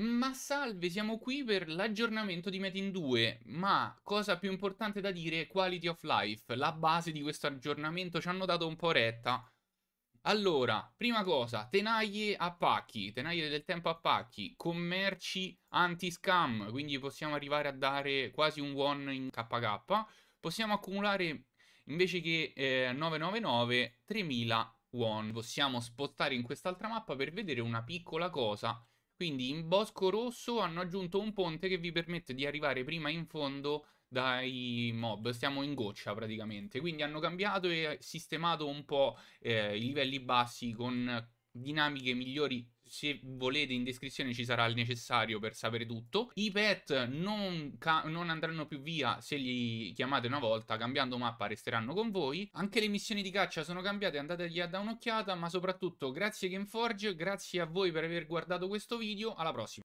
Ma salve, siamo qui per l'aggiornamento di Metin 2, ma cosa più importante da dire è Quality of Life, la base di questo aggiornamento, ci hanno dato un po' retta. Allora, prima cosa, tenaglie a pacchi, tenaglie del tempo a pacchi, commerci anti-scam, quindi possiamo arrivare a dare quasi un one in KK, possiamo accumulare invece che eh, 999, 3000 won. Possiamo spostare in quest'altra mappa per vedere una piccola cosa quindi in Bosco Rosso hanno aggiunto un ponte che vi permette di arrivare prima in fondo dai mob, stiamo in goccia praticamente. Quindi hanno cambiato e sistemato un po' eh, i livelli bassi con dinamiche migliori se volete in descrizione ci sarà il necessario per sapere tutto. I pet non, non, andranno più via se li chiamate una volta, cambiando mappa resteranno con voi. Anche le missioni di caccia sono cambiate, andategli a dare un'occhiata, ma soprattutto grazie Gameforge, grazie a voi per aver guardato questo video, alla prossima!